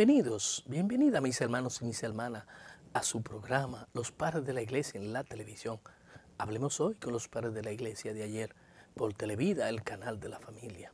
Bienvenidos, bienvenida mis hermanos y mis hermanas a su programa Los Padres de la Iglesia en la televisión. Hablemos hoy con los padres de la Iglesia de ayer por Televida, el canal de la familia.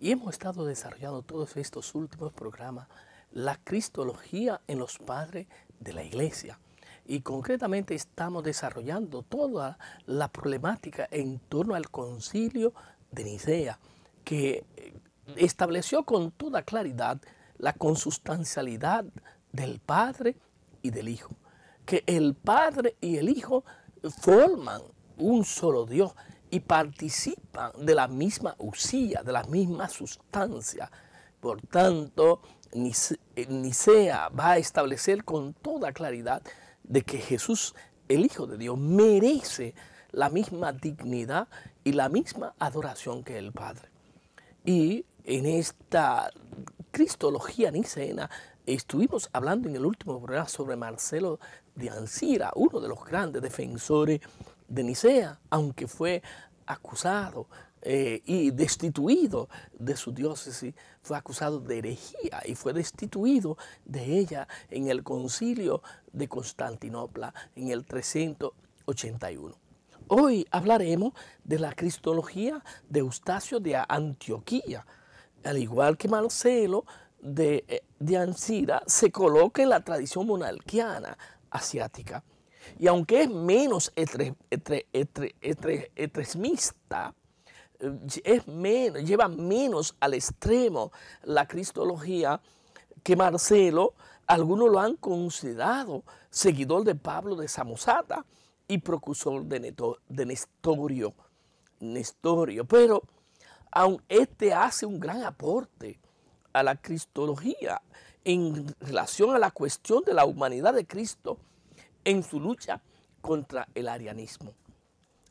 Y hemos estado desarrollando todos estos últimos programas la cristología en los padres de la Iglesia. Y concretamente estamos desarrollando toda la problemática en torno al concilio de Nicea, que eh, estableció con toda claridad la consustancialidad del Padre y del Hijo. Que el Padre y el Hijo forman un solo Dios y participan de la misma usía, de la misma sustancia. Por tanto, Nicea eh, va a establecer con toda claridad de que Jesús, el Hijo de Dios, merece la misma dignidad y la misma adoración que el Padre. Y en esta Cristología Nicena. Estuvimos hablando en el último programa sobre Marcelo de Ancira, uno de los grandes defensores de Nicea, aunque fue acusado eh, y destituido de su diócesis, fue acusado de herejía y fue destituido de ella en el concilio de Constantinopla en el 381. Hoy hablaremos de la cristología de Eustacio de Antioquía, al igual que Marcelo de, eh, de se coloca en la tradición monarquiana asiática. Y aunque es menos etresmista, eh, es menos, lleva menos al extremo la cristología que Marcelo, algunos lo han considerado seguidor de Pablo de Samosata y procursor de, de Nestorio, Nestorio. Pero aun este hace un gran aporte a la cristología en relación a la cuestión de la humanidad de Cristo en su lucha contra el arianismo.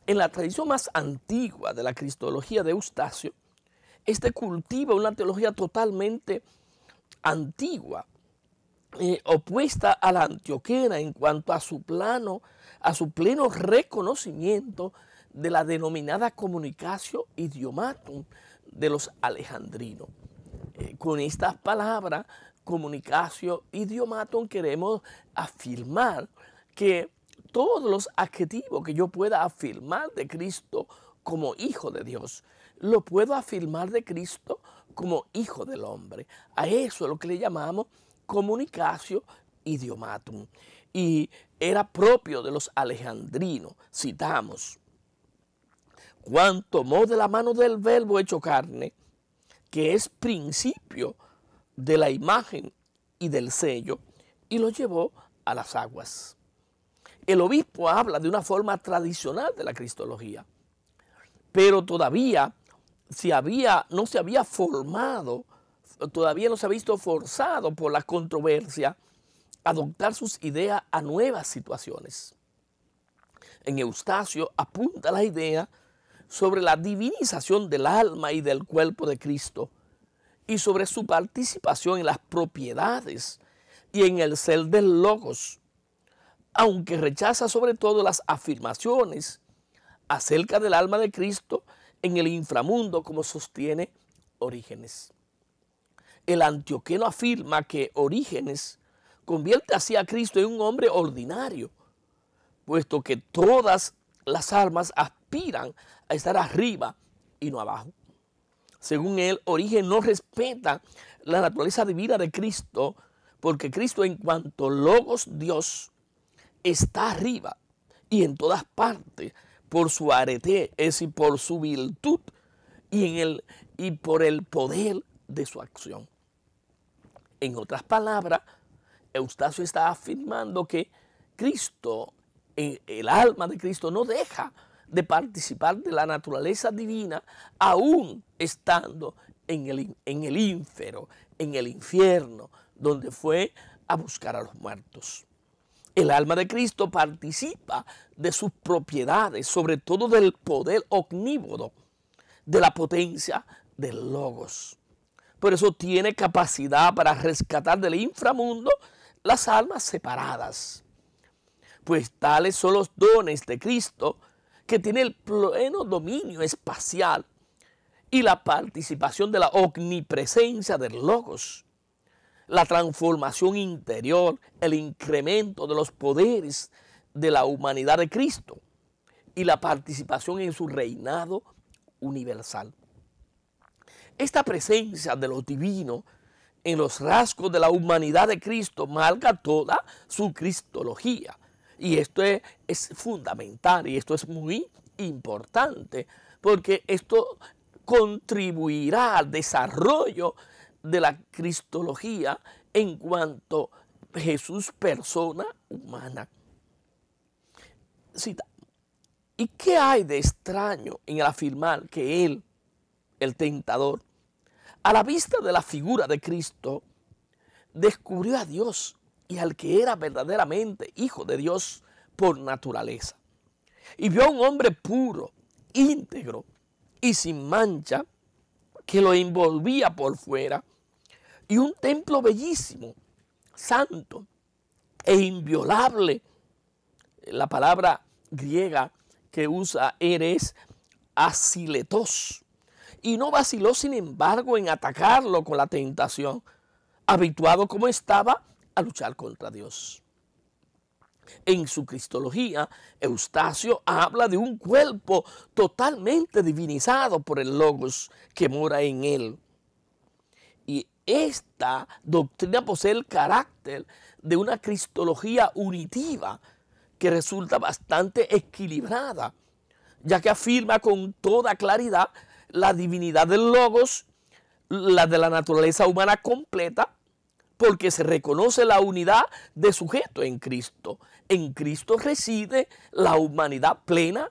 En la tradición más antigua de la cristología de Eustacio, este cultiva una teología totalmente antigua, eh, opuesta a la antioquena en cuanto a su plano, a su pleno reconocimiento de la denominada comunicación idiomatum de los alejandrinos. Eh, con estas palabras, comunicación idiomatum, queremos afirmar que todos los adjetivos que yo pueda afirmar de Cristo como hijo de Dios, lo puedo afirmar de Cristo como hijo del hombre. A eso es lo que le llamamos comunicatio idiomatum. Y era propio de los alejandrinos, citamos. Juan tomó de la mano del verbo hecho carne, que es principio de la imagen y del sello, y lo llevó a las aguas. El obispo habla de una forma tradicional de la cristología, pero todavía había, no se había formado, todavía no se ha visto forzado por la controversia a adoptar sus ideas a nuevas situaciones. En Eustacio apunta la idea sobre la divinización del alma y del cuerpo de Cristo y sobre su participación en las propiedades y en el ser del logos, aunque rechaza sobre todo las afirmaciones acerca del alma de Cristo en el inframundo como sostiene Orígenes. El antioqueno afirma que Orígenes convierte así a Cristo en un hombre ordinario, puesto que todas las armas aspiran a estar arriba y no abajo. Según él, origen no respeta la naturaleza divina de Cristo, porque Cristo en cuanto Logos Dios está arriba y en todas partes por su arete, es decir, por su virtud y, en el, y por el poder de su acción. En otras palabras, Eustacio está afirmando que Cristo el alma de Cristo no deja de participar de la naturaleza divina aún estando en el, ínfero, en el infierno, donde fue a buscar a los muertos. El alma de Cristo participa de sus propiedades, sobre todo del poder omnívoro, de la potencia del logos. Por eso tiene capacidad para rescatar del inframundo las almas separadas pues tales son los dones de Cristo que tiene el pleno dominio espacial y la participación de la omnipresencia del Logos, la transformación interior, el incremento de los poderes de la humanidad de Cristo y la participación en su reinado universal. Esta presencia de lo divino en los rasgos de la humanidad de Cristo marca toda su cristología y esto es, fundamental y esto es muy importante porque esto contribuirá al desarrollo de la cristología en cuanto Jesús persona humana. Cita. ¿Y qué hay de extraño en afirmar que él, el tentador, a la vista de la figura de Cristo, descubrió a Dios y al que era verdaderamente hijo de Dios por naturaleza. Y vio a un hombre puro, íntegro y sin mancha, que lo envolvía por fuera, y un templo bellísimo, santo e inviolable. La palabra griega que usa eres asiletos. Y no vaciló, sin embargo, en atacarlo con la tentación, habituado como estaba a luchar contra Dios. En su cristología, Eustacio habla de un cuerpo totalmente divinizado por el Logos que mora en él. Y esta doctrina posee el carácter de una cristología unitiva que resulta bastante equilibrada, ya que afirma con toda claridad la divinidad del Logos, la de la naturaleza humana completa porque se reconoce la unidad de sujeto en Cristo. En Cristo reside la humanidad plena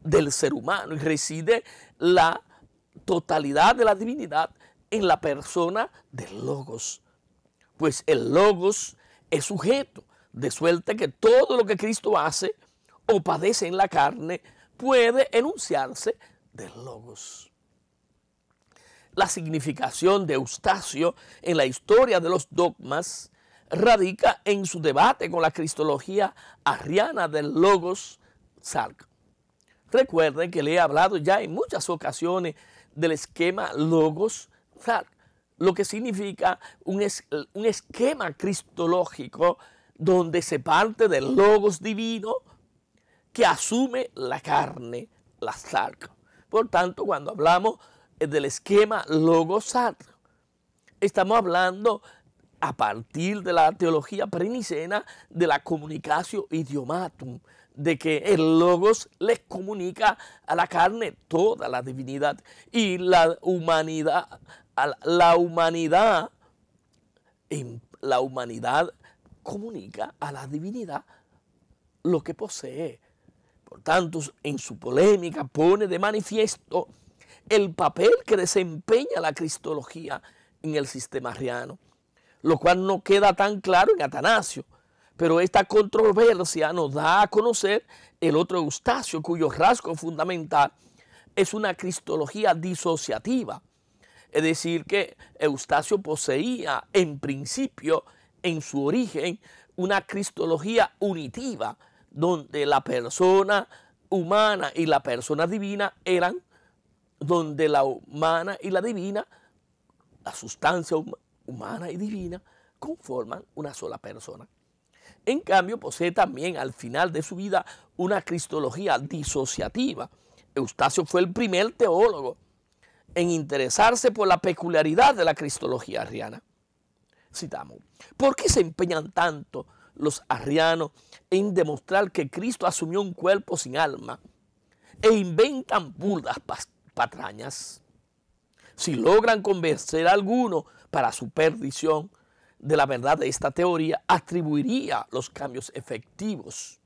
del ser humano y reside la totalidad de la divinidad en la persona del Logos. Pues el Logos es sujeto, de suerte que todo lo que Cristo hace o padece en la carne puede enunciarse del Logos. La significación de Eustacio en la historia de los dogmas radica en su debate con la cristología arriana del Logos Sark. Recuerden que le he hablado ya en muchas ocasiones del esquema Logos Sark, lo que significa un, esquema cristológico donde se parte del Logos divino que asume la carne, la Sark. Por tanto, cuando hablamos eh, del esquema logosat. Estamos hablando a partir de la teología prenicena de la comunicación idiomatum, de que el logos les comunica a la carne toda la divinidad y la humanidad, la humanidad, la humanidad comunica a la divinidad lo que posee. Por tanto, en su polémica pone de manifiesto el papel que desempeña la cristología en el sistema arriano, lo cual no queda tan claro en Atanasio, pero esta controversia nos da a conocer el otro Eustacio, cuyo rasgo fundamental es una cristología disociativa, es decir, que Eustacio poseía en principio, en su origen, una cristología unitiva, donde la persona humana y la persona divina eran donde la humana y la divina, la sustancia humana y divina, conforman una sola persona. En cambio, posee también al final de su vida una cristología disociativa. Eustacio fue el primer teólogo en interesarse por la peculiaridad de la cristología arriana. Citamos, ¿por qué se empeñan tanto los arrianos en demostrar que Cristo asumió un cuerpo sin alma? E inventan burdas patrañas. Si logran convencer a alguno para su perdición de la verdad de esta teoría, atribuiría los cambios efectivos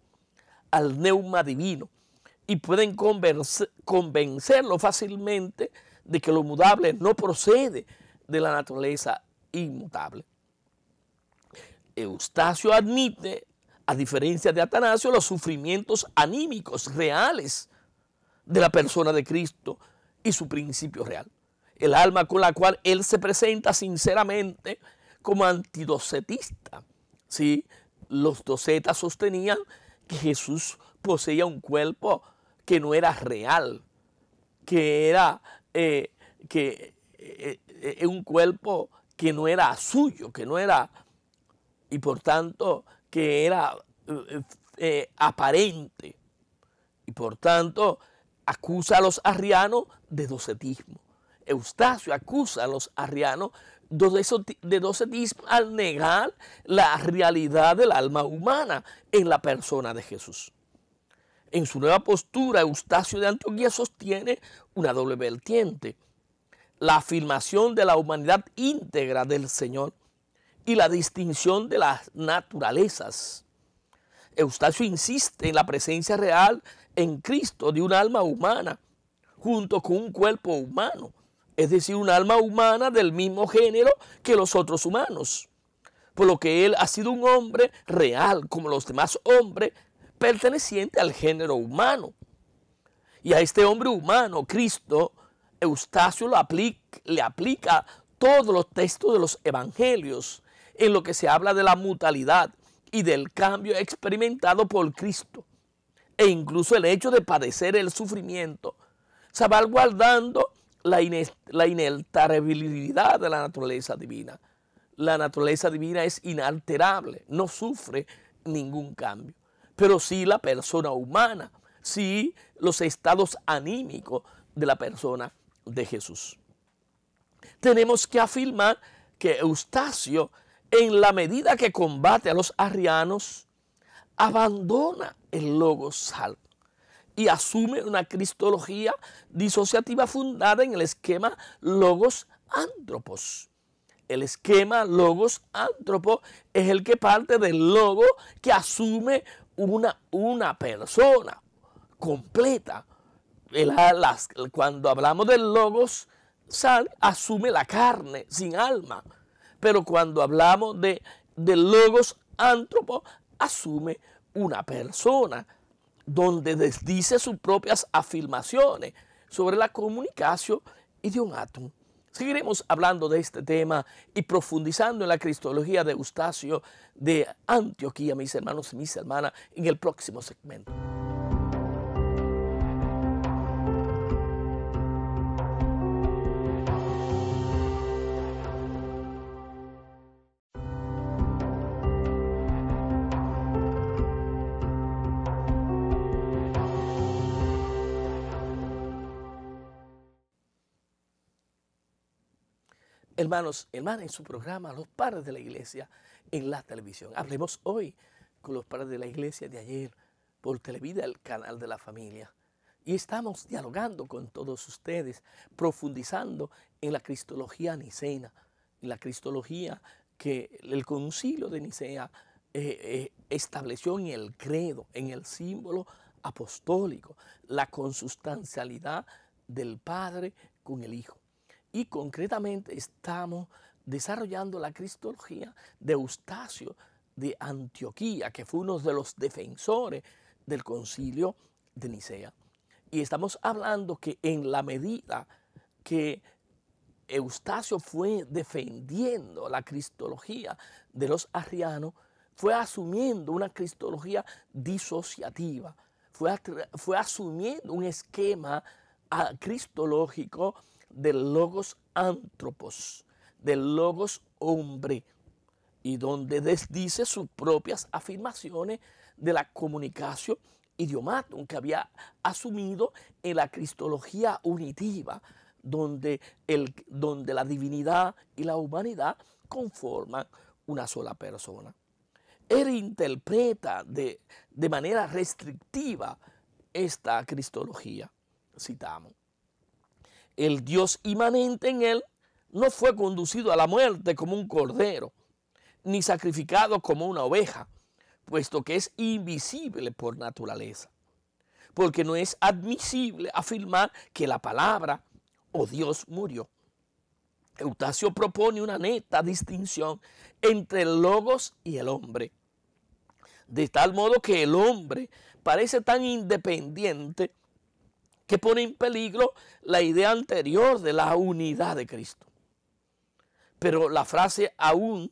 al neuma divino y pueden convencerlo fácilmente de que lo mudable no procede de la naturaleza inmutable. Eustacio admite, a diferencia de Atanasio, los sufrimientos anímicos reales de la persona de Cristo, y su principio real. El alma con la cual él se presenta sinceramente como antidocetista. Los docetas sostenían que Jesús poseía un cuerpo que no era real, que era eh, que, eh, eh, un cuerpo que no era suyo, que no era, y por tanto, que era aparente. Y por tanto, acusa a los arrianos de docetismo. Eustacio acusa a los arrianos de docetismo al negar la realidad del alma humana en la persona de Jesús. En su nueva postura, Eustacio de Antioquía sostiene una doble vertiente, la afirmación de la humanidad íntegra del Señor y la distinción de las naturalezas. Eustacio insiste en la presencia real en Cristo de un alma humana junto con un cuerpo humano, es decir, un alma humana del mismo género que los otros humanos. Por lo que él ha sido un hombre real como los demás hombres perteneciente al género humano. Y a este hombre humano, Cristo, Eustacio lo aplica, le aplica todos los textos de los evangelios en lo que se habla de la mutalidad y del cambio experimentado por Cristo e incluso el hecho de padecer el sufrimiento, salvaguardando la, la inalterabilidad de la naturaleza divina. La naturaleza divina es inalterable, no sufre ningún cambio, pero sí la persona humana, sí los estados anímicos de la persona de Jesús. Tenemos que afirmar que Eustacio, en la medida que combate a los arrianos, abandona el Logos Sal y asume una cristología disociativa fundada en el esquema logos antropos. El esquema logos antropo es el que parte del logo que asume una, una persona completa. Ah, cuando hablamos del logos, sal, asume la carne sin alma. Pero cuando hablamos de, de logos antropo, asume una persona, donde desdice sus propias afirmaciones sobre la comunicación y de un átomo. Seguiremos hablando de este tema y profundizando en la cristología de Eustacio de Antioquía, mis hermanos y mis hermanas, en el próximo segmento. hermanos, hermanas, en su programa Los Padres de la Iglesia en la televisión. Hablemos hoy con los padres de la iglesia de ayer por Televida, el canal de la familia. Y estamos dialogando con todos ustedes, profundizando en la cristología nicena, en la cristología que el concilio de Nicea eh, eh, estableció en el credo, en el símbolo apostólico, la consustancialidad del Padre con el Hijo y concretamente estamos desarrollando la cristología de Eustacio de Antioquía, que fue uno de los defensores del concilio de Nicea. Y estamos hablando que en la medida que Eustacio fue defendiendo la cristología de los arrianos, fue asumiendo una cristología disociativa, fue, fue asumiendo un esquema cristológico del logos antropos, del logos hombre, y donde desdice sus propias afirmaciones de la comunicación idiomática que había asumido en la cristología unitiva, donde, el, donde la divinidad y la humanidad conforman una sola persona. Él interpreta de manera restrictiva esta cristología, citamos el Dios inmanente en él, no fue conducido a la muerte como un cordero, ni sacrificado como una oveja, puesto que es invisible por naturaleza. Porque no es admisible afirmar que la palabra o oh, Dios murió. Eustacio propone una neta distinción entre el logos y el hombre. De tal modo que el hombre parece tan independiente que pone en peligro la idea anterior de la unidad de Cristo. Pero la frase aún,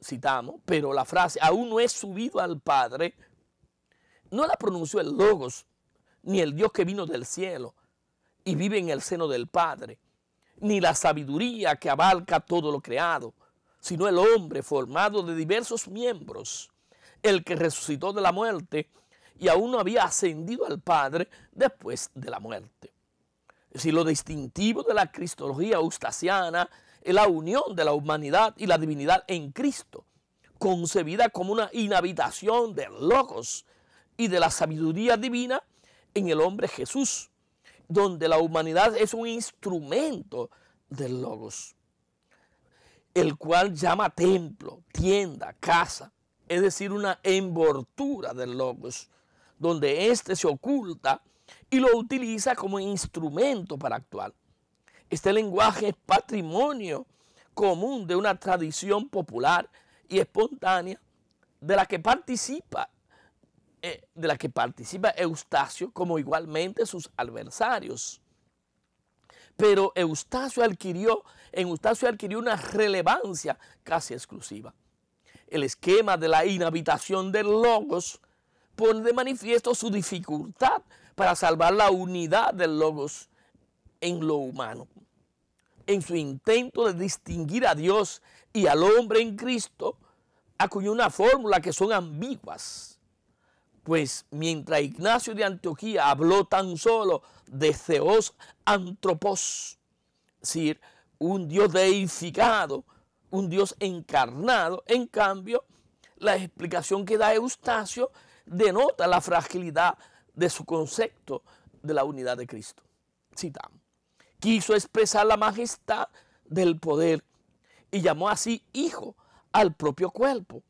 citamos, pero la frase aún no es subido al Padre, no la pronunció el Logos, ni el Dios que vino del cielo y vive en el seno del Padre, ni la sabiduría que abarca todo lo creado, sino el hombre formado de diversos miembros, el que resucitó de la muerte y aún no había ascendido al Padre después de la muerte. Es decir, lo distintivo de la cristología eustasiana es la unión de la humanidad y la divinidad en Cristo, concebida como una inhabitación de logos y de la sabiduría divina en el hombre Jesús, donde la humanidad es un instrumento del logos, el cual llama templo, tienda, casa, es decir, una envoltura del logos donde éste se oculta y lo utiliza como instrumento para actuar. Este lenguaje es patrimonio común de una tradición popular y espontánea de la que participa eh, de la que participa Eustacio como igualmente sus adversarios. Pero Eustacio adquirió, en adquirió una relevancia casi exclusiva. El esquema de la inhabitación del logos pone de manifiesto su dificultad para salvar la unidad del logos en lo humano. En su intento de distinguir a Dios y al hombre en Cristo, acuñó una fórmula que son ambiguas. Pues mientras Ignacio de Antioquía habló tan solo de Zeus Antropos, es decir, un Dios deificado, un Dios encarnado, en cambio, la explicación que da Eustacio denota la fragilidad de su concepto de la unidad de Cristo. Citamos. Quiso expresar la majestad del poder y llamó así hijo al propio cuerpo,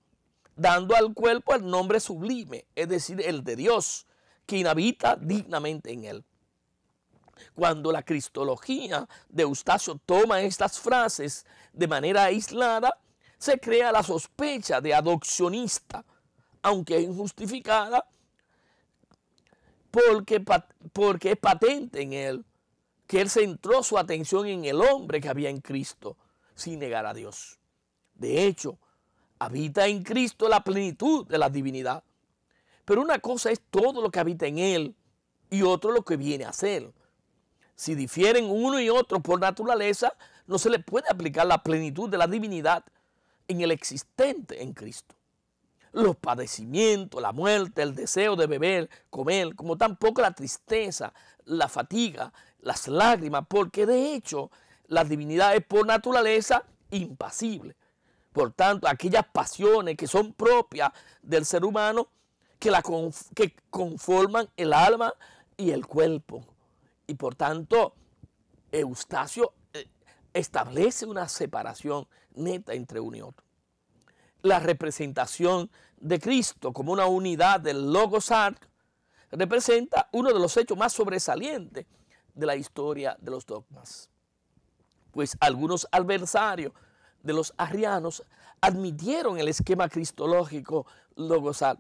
dando al cuerpo el nombre sublime, es decir, el de Dios, quien habita dignamente en él. Cuando la cristología de Eustacio toma estas frases de manera aislada, se crea la sospecha de adopcionista aunque injustificada, porque, porque es patente en él que él centró su atención en el hombre que había en Cristo, sin negar a Dios. De hecho, habita en Cristo la plenitud de la divinidad. Pero una cosa es todo lo que habita en él y otro lo que viene a ser. Si difieren uno y otro por naturaleza, no se le puede aplicar la plenitud de la divinidad en el existente en Cristo los padecimientos, la muerte, el deseo de beber, comer, como tampoco la tristeza, la fatiga, las lágrimas, porque de hecho la divinidad es por naturaleza impasible. Por tanto, aquellas pasiones que son propias del ser humano, que, que conforman el alma y el cuerpo. Y por tanto, Eustacio eh, establece una separación neta entre uno y otro la representación de Cristo como una unidad del Logos representa uno de los hechos más sobresalientes de la historia de los dogmas. Pues algunos adversarios de los arrianos admitieron el esquema cristológico logosal,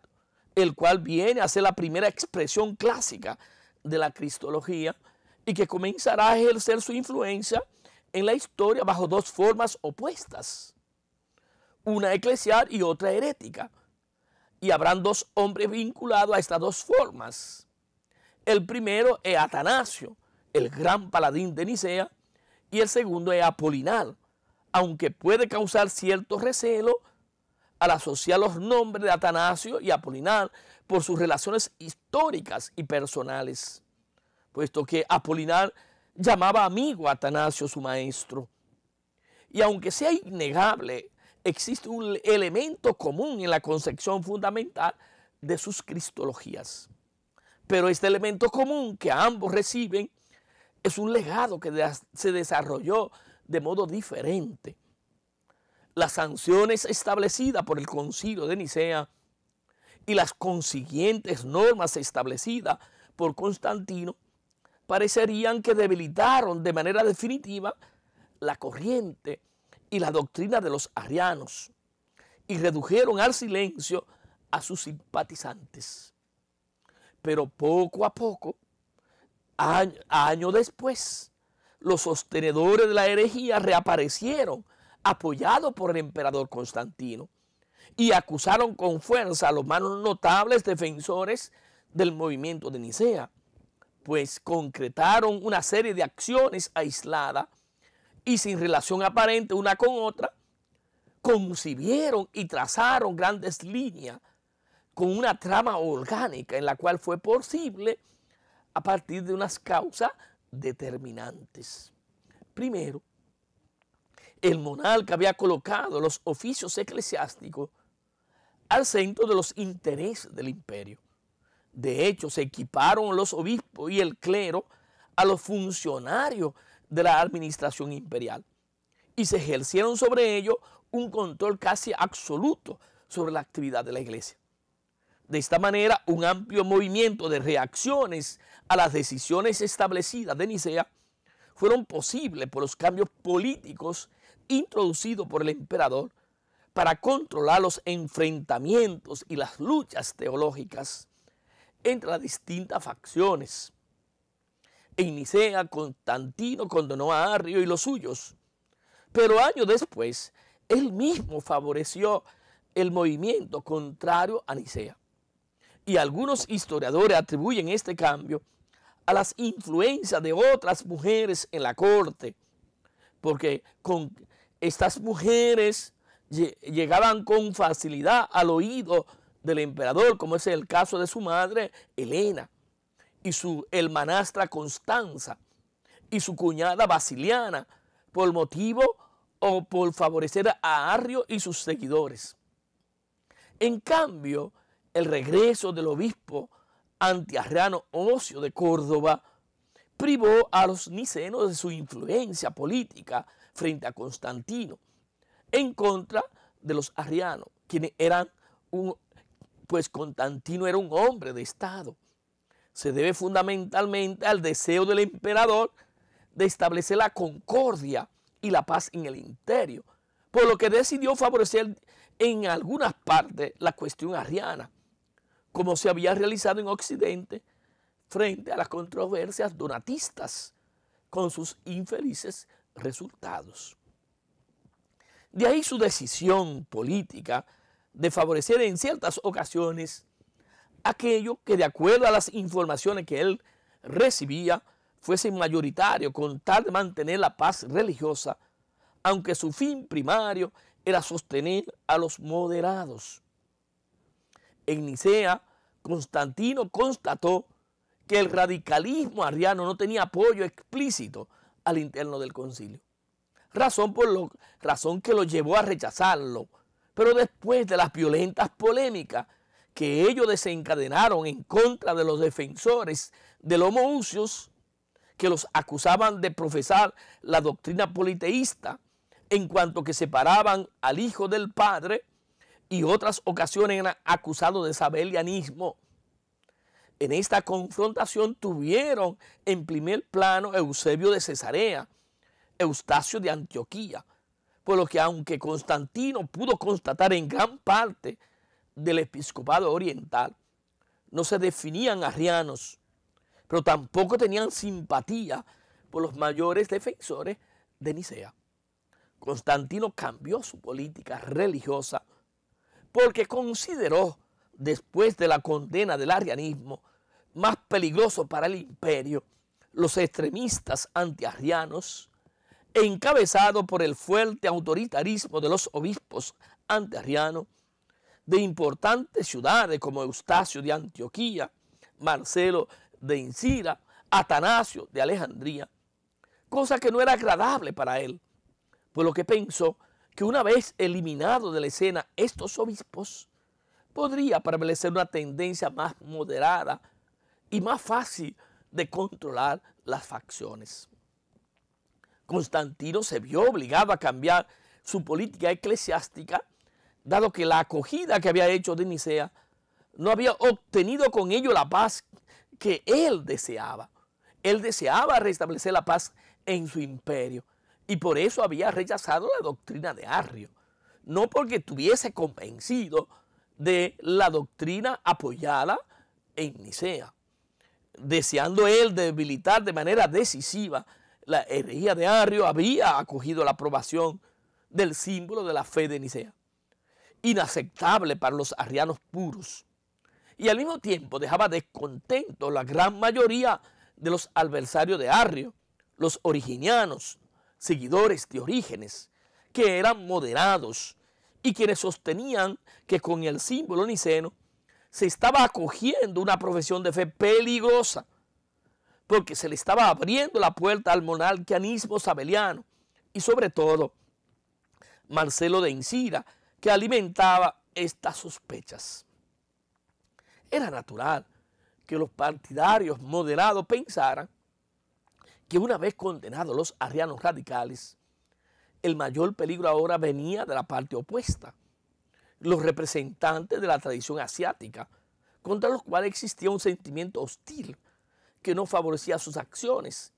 el cual viene a ser la primera expresión clásica de la cristología y que comenzará a ejercer su influencia en la historia bajo dos formas opuestas una eclesial y otra herética. Y habrán dos hombres vinculados a estas dos formas. El primero es Atanasio, el gran paladín de Nicea, y el segundo es Apolinar, aunque puede causar cierto recelo al asociar los nombres de Atanasio y Apolinar por sus relaciones históricas y personales, puesto que Apolinar llamaba amigo a Atanasio su maestro. Y aunque sea innegable existe un elemento común en la concepción fundamental de sus cristologías. Pero este elemento común que ambos reciben es un legado que se desarrolló de modo diferente. Las sanciones establecidas por el concilio de Nicea y las consiguientes normas establecidas por Constantino parecerían que debilitaron de manera definitiva la corriente y la doctrina de los arianos y redujeron al silencio a sus simpatizantes. Pero poco a poco, año, después, los sostenedores de la herejía reaparecieron apoyados por el emperador Constantino y acusaron con fuerza a los más notables defensores del movimiento de Nicea, pues concretaron una serie de acciones aisladas y sin relación aparente una con otra, concibieron y trazaron grandes líneas con una trama orgánica en la cual fue posible a partir de unas causas determinantes. Primero, el monarca había colocado los oficios eclesiásticos al centro de los intereses del imperio. De hecho, se equiparon los obispos y el clero a los funcionarios de la administración imperial y se ejercieron sobre ello un control casi absoluto sobre la actividad de la iglesia. De esta manera, un amplio movimiento de reacciones a las decisiones establecidas de Nicea fueron posibles por los cambios políticos introducidos por el emperador para controlar los enfrentamientos y las luchas teológicas entre las distintas facciones en Nicea, Constantino condonó a Arrio y los suyos. Pero años después, él mismo favoreció el movimiento contrario a Nicea. Y algunos historiadores atribuyen este cambio a las influencias de otras mujeres en la corte, porque con estas mujeres llegaban con facilidad al oído del emperador, como es el caso de su madre, Elena y su hermanastra Constanza y su cuñada Basiliana por motivo o por favorecer a Arrio y sus seguidores. En cambio, el regreso del obispo antiarriano Ocio de Córdoba privó a los nicenos de su influencia política frente a Constantino, en contra de los arrianos, quienes eran un, pues Constantino era un hombre de Estado se debe fundamentalmente al deseo del emperador de establecer la concordia y la paz en el interior, por lo que decidió favorecer en algunas partes la cuestión arriana, como se había realizado en Occidente frente a las controversias donatistas, con sus infelices resultados. De ahí su decisión política de favorecer en ciertas ocasiones aquello que de acuerdo a las informaciones que él recibía fuese mayoritario con tal de mantener la paz religiosa, aunque su fin primario era sostener a los moderados. En Nicea, Constantino constató que el radicalismo arriano no tenía apoyo explícito al interno del concilio, razón, por lo, razón que lo llevó a rechazarlo, pero después de las violentas polémicas que ellos desencadenaron en contra de los defensores de los mousios, que los acusaban de profesar la doctrina politeísta en cuanto que separaban al Hijo del Padre y otras ocasiones eran acusados de sabelianismo. En esta confrontación tuvieron en primer plano Eusebio de Cesarea, Eustacio de Antioquía, por lo que aunque Constantino pudo constatar en gran parte del episcopado oriental no se definían arrianos, pero tampoco tenían simpatía por los mayores defensores de Nicea. Constantino cambió su política religiosa porque consideró, después de la condena del arrianismo, más peligroso para el imperio los extremistas antiarrianos, encabezado por el fuerte autoritarismo de los obispos antiarrianos, de importantes ciudades como Eustacio de Antioquía, Marcelo de Incira, Atanasio de Alejandría, cosa que no era agradable para él, por pues lo que pensó que una vez eliminados de la escena estos obispos, podría prevalecer una tendencia más moderada y más fácil de controlar las facciones. Constantino se vio obligado a cambiar su política eclesiástica dado que la acogida que había hecho de Nicea no había obtenido con ello la paz que él deseaba. Él deseaba restablecer la paz en su imperio y por eso había rechazado la doctrina de Arrio, no porque estuviese convencido de la doctrina apoyada en Nicea, deseando él debilitar de manera decisiva la herejía de Arrio, había acogido la aprobación del símbolo de la fe de Nicea inaceptable para los arrianos puros y al mismo tiempo dejaba descontento la gran mayoría de los adversarios de Arrio, los originianos, seguidores de Orígenes, que eran moderados y quienes sostenían que con el símbolo niceno se estaba acogiendo una profesión de fe peligrosa, porque se le estaba abriendo la puerta al monarquianismo sabeliano y sobre todo Marcelo de Insira, que alimentaba estas sospechas. Era natural que los partidarios moderados pensaran que una vez condenados los arrianos radicales, el mayor peligro ahora venía de la parte opuesta, los representantes de la tradición asiática, contra los cuales existía un sentimiento hostil que no favorecía sus acciones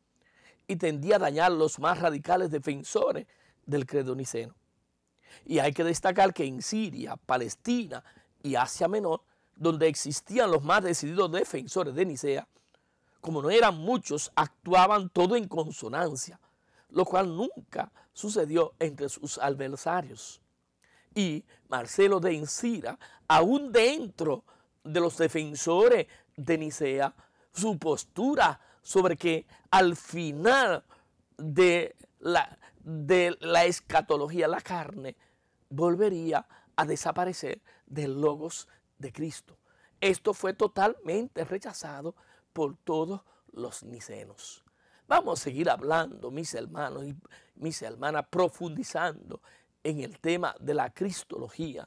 y tendía a dañar los más radicales defensores del credo niceno. Y hay que destacar que en Siria, Palestina y Asia Menor, donde existían los más decididos defensores de Nicea, como no eran muchos, actuaban todo en consonancia, lo cual nunca sucedió entre sus adversarios. Y Marcelo de Encira, aún dentro de los defensores de Nicea, su postura sobre que al final de la, de la escatología, la carne, volvería a desaparecer del logos de Cristo. Esto fue totalmente rechazado por todos los nicenos. Vamos a seguir hablando, mis hermanos y mis hermanas, profundizando en el tema de la cristología.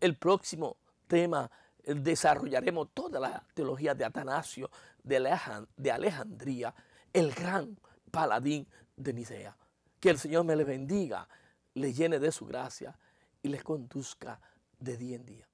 El próximo tema eh, desarrollaremos toda la teología de Atanasio de Alejandría, el gran paladín de Nicea. Que el Señor me le bendiga, le llene de su gracia y les conduzca de día en día.